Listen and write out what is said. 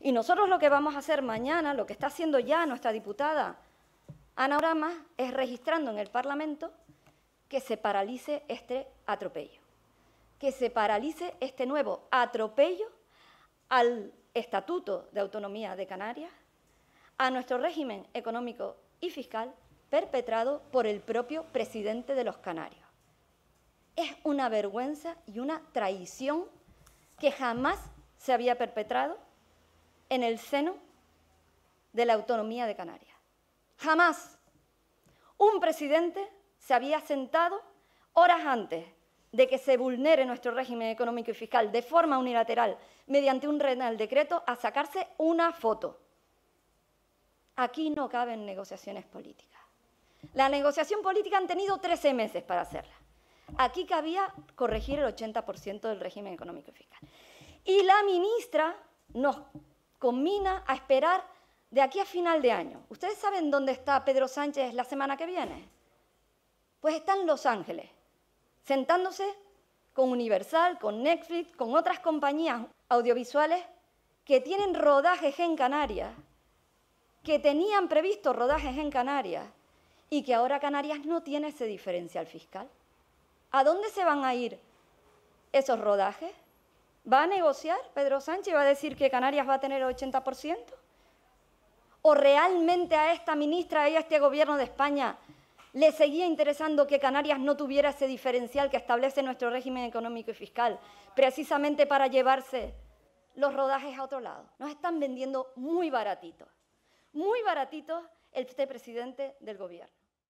Y nosotros lo que vamos a hacer mañana, lo que está haciendo ya nuestra diputada Ana Orama, es registrando en el Parlamento que se paralice este atropello, que se paralice este nuevo atropello al Estatuto de Autonomía de Canarias, a nuestro régimen económico y fiscal perpetrado por el propio presidente de los Canarios. Es una vergüenza y una traición que jamás se había perpetrado en el seno de la autonomía de Canarias. Jamás un presidente se había sentado horas antes de que se vulnere nuestro régimen económico y fiscal de forma unilateral mediante un renal decreto a sacarse una foto. Aquí no caben negociaciones políticas. La negociación política han tenido 13 meses para hacerla. Aquí cabía corregir el 80% del régimen económico y fiscal. Y la ministra no... Combina a esperar de aquí a final de año. ¿Ustedes saben dónde está Pedro Sánchez la semana que viene? Pues está en Los Ángeles, sentándose con Universal, con Netflix, con otras compañías audiovisuales que tienen rodajes en Canarias, que tenían previsto rodajes en Canarias y que ahora Canarias no tiene ese diferencial fiscal. ¿A dónde se van a ir esos rodajes? ¿Va a negociar Pedro Sánchez? ¿Va a decir que Canarias va a tener el 80%? ¿O realmente a esta ministra y a este gobierno de España le seguía interesando que Canarias no tuviera ese diferencial que establece nuestro régimen económico y fiscal, precisamente para llevarse los rodajes a otro lado? Nos están vendiendo muy baratitos, muy baratitos el presidente del gobierno.